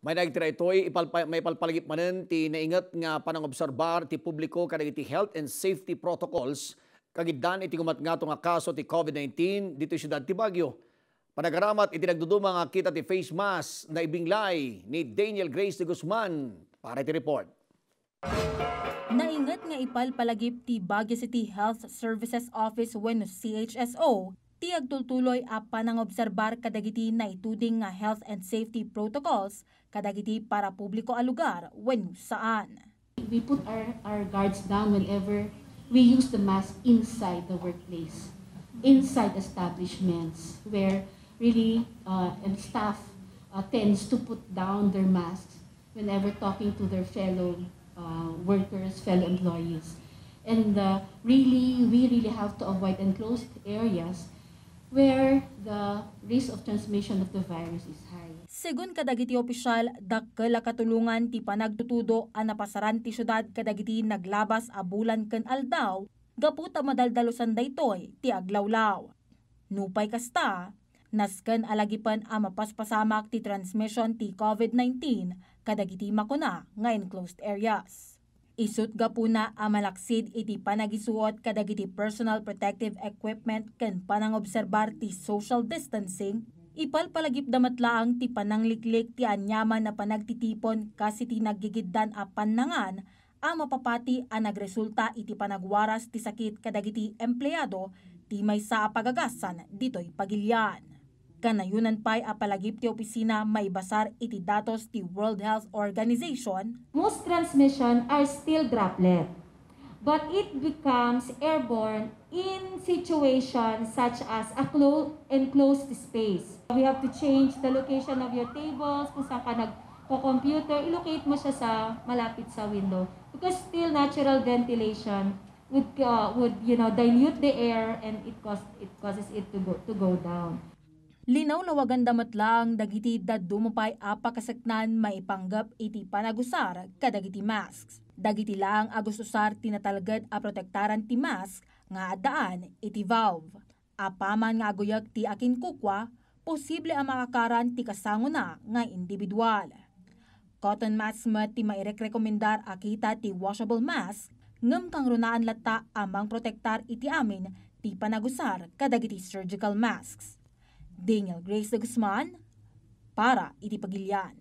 May nagtira ito'y eh, ipalpa, may palpalagip manen ti naingat nga panang obserbar ti publiko kadag ti health and safety protocols kagidan iti gumatngato nga kaso ti COVID-19 dito siyudad ti Baguio. Panagaramat iti nagduduma nga kita ti face mask na ibinglay ni Daniel Grace de Guzman para iti report. Naingat nga ipalpalagip ti Baguio City Health Services Office wenno CHSO ti agtultuloy a panangobserbar kadagiti na ituding nga health and safety protocols kadagiti para publiko a lugar when saan. We put our, our guards down whenever we use the mask inside the workplace, inside establishments where really uh, and staff uh, tends to put down their masks whenever talking to their fellow uh, workers, fellow employees. And uh, really, we really have to avoid enclosed areas where the risk of transmission of the virus is high. Segun kadagiti opisyal, dakkel katulungan ti panagtutudo a napasaran ti syudad kadagiti naglabas a bulan ken aldaw, gapu ta madaldalosan daytoy ti aglawlaw. Nupay kasta, nasken alagipan a mapaspasamak ti transmission ti COVID-19 kadagiti makuna nga enclosed areas. Isut na amalaksid iti panagisuot kadagiti personal protective equipment ken panangobserbar ti social distancing, ipalpalagip damatlaang ti panangliklik ti anyaman na panagtitipon kasi ti naggigiddan a pannangan a mapapati a nagresulta iti panagwaras ti sakit kadagiti empleyado ti may sa pagagasan ditoy pagilyan. Kanayunan pa'y apalagip ti opisina may basar iti datos ti World Health Organization. Most transmission are still droplet, but it becomes airborne in situations such as a closed enclosed space. We have to change the location of your tables, kung saan ka nagko-computer, ilocate mo siya sa malapit sa window. Because still natural ventilation would, uh, would you know, dilute the air and it, cause, it causes it to go, to go down. Linaw lawagan damat lang dagiti daddo mapay apa maipanggap iti panagusar kadagiti masks. Dagiti lang agustusar tinatalgad a protektaran ti mask nga adaan iti valve. Apaman nga aguyag ti akin kukwa, posible ang makakaran ti kasanguna nga individual. Cotton mask met ti mairekomendar akita ti washable mask ngem kang runaan lata amang protektar iti amin ti panagusar kadagiti surgical masks. Daniel Grace de Guzman para itipagilyan.